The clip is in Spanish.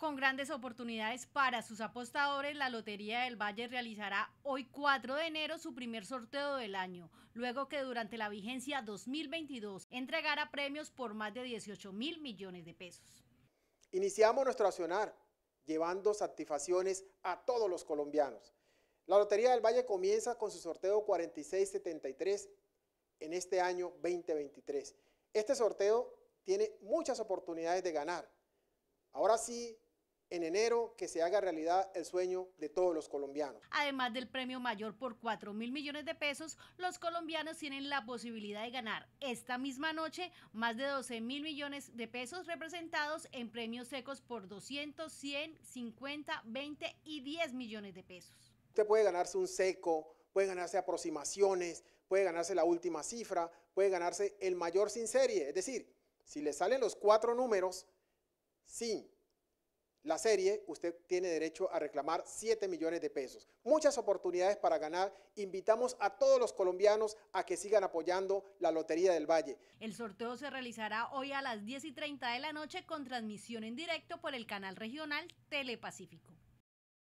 con grandes oportunidades para sus apostadores, la Lotería del Valle realizará hoy 4 de enero su primer sorteo del año, luego que durante la vigencia 2022 entregará premios por más de 18 mil millones de pesos. Iniciamos nuestro accionar llevando satisfacciones a todos los colombianos. La Lotería del Valle comienza con su sorteo 4673 en este año 2023. Este sorteo tiene muchas oportunidades de ganar. Ahora sí, en enero que se haga realidad el sueño de todos los colombianos. Además del premio mayor por 4 mil millones de pesos, los colombianos tienen la posibilidad de ganar esta misma noche más de 12 mil millones de pesos representados en premios secos por 200, 100, 50, 20 y 10 millones de pesos. Usted puede ganarse un seco, puede ganarse aproximaciones, puede ganarse la última cifra, puede ganarse el mayor sin serie. Es decir, si le salen los cuatro números sin la serie, usted tiene derecho a reclamar 7 millones de pesos. Muchas oportunidades para ganar. Invitamos a todos los colombianos a que sigan apoyando la Lotería del Valle. El sorteo se realizará hoy a las 10 y 30 de la noche con transmisión en directo por el canal regional Telepacífico.